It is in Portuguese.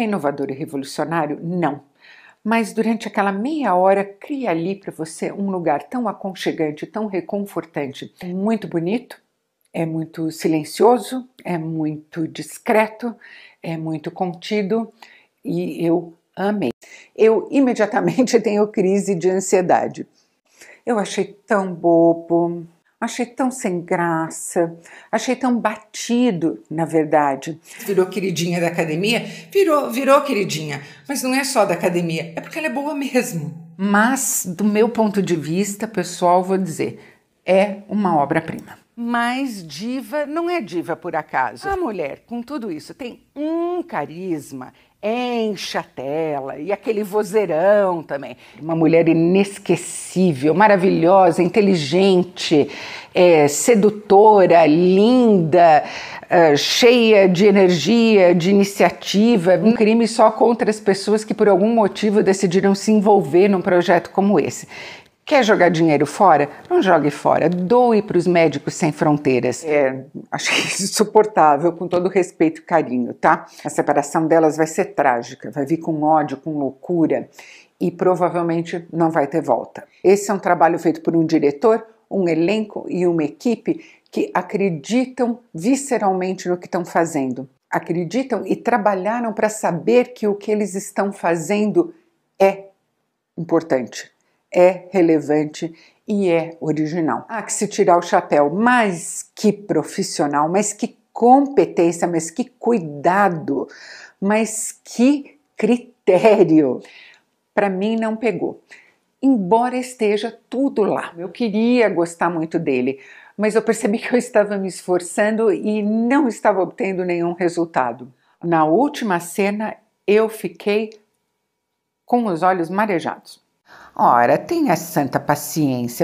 É inovador e revolucionário? Não. Mas durante aquela meia hora cria ali para você um lugar tão aconchegante, tão reconfortante, muito bonito, é muito silencioso, é muito discreto, é muito contido e eu amei. Eu imediatamente tenho crise de ansiedade. Eu achei tão bobo, achei tão sem graça, achei tão batido, na verdade. Virou queridinha da academia? Virou, virou queridinha, mas não é só da academia, é porque ela é boa mesmo. Mas, do meu ponto de vista, pessoal, vou dizer, é uma obra-prima. Mas diva não é diva por acaso. A mulher, com tudo isso, tem um carisma enche a tela e aquele vozeirão também. Uma mulher inesquecível, maravilhosa, inteligente, é, sedutora, linda, é, cheia de energia, de iniciativa. Um crime só contra as pessoas que por algum motivo decidiram se envolver num projeto como esse. Quer jogar dinheiro fora? Não jogue fora. Doe para os Médicos Sem Fronteiras. É, acho é insuportável, com todo respeito e carinho, tá? A separação delas vai ser trágica, vai vir com ódio, com loucura e provavelmente não vai ter volta. Esse é um trabalho feito por um diretor, um elenco e uma equipe que acreditam visceralmente no que estão fazendo. Acreditam e trabalharam para saber que o que eles estão fazendo é importante é relevante e é original. Há que se tirar o chapéu, mas que profissional, mas que competência, mas que cuidado, mas que critério. Para mim não pegou. Embora esteja tudo lá. Eu queria gostar muito dele, mas eu percebi que eu estava me esforçando e não estava obtendo nenhum resultado. Na última cena, eu fiquei com os olhos marejados. Ora, tenha santa paciência.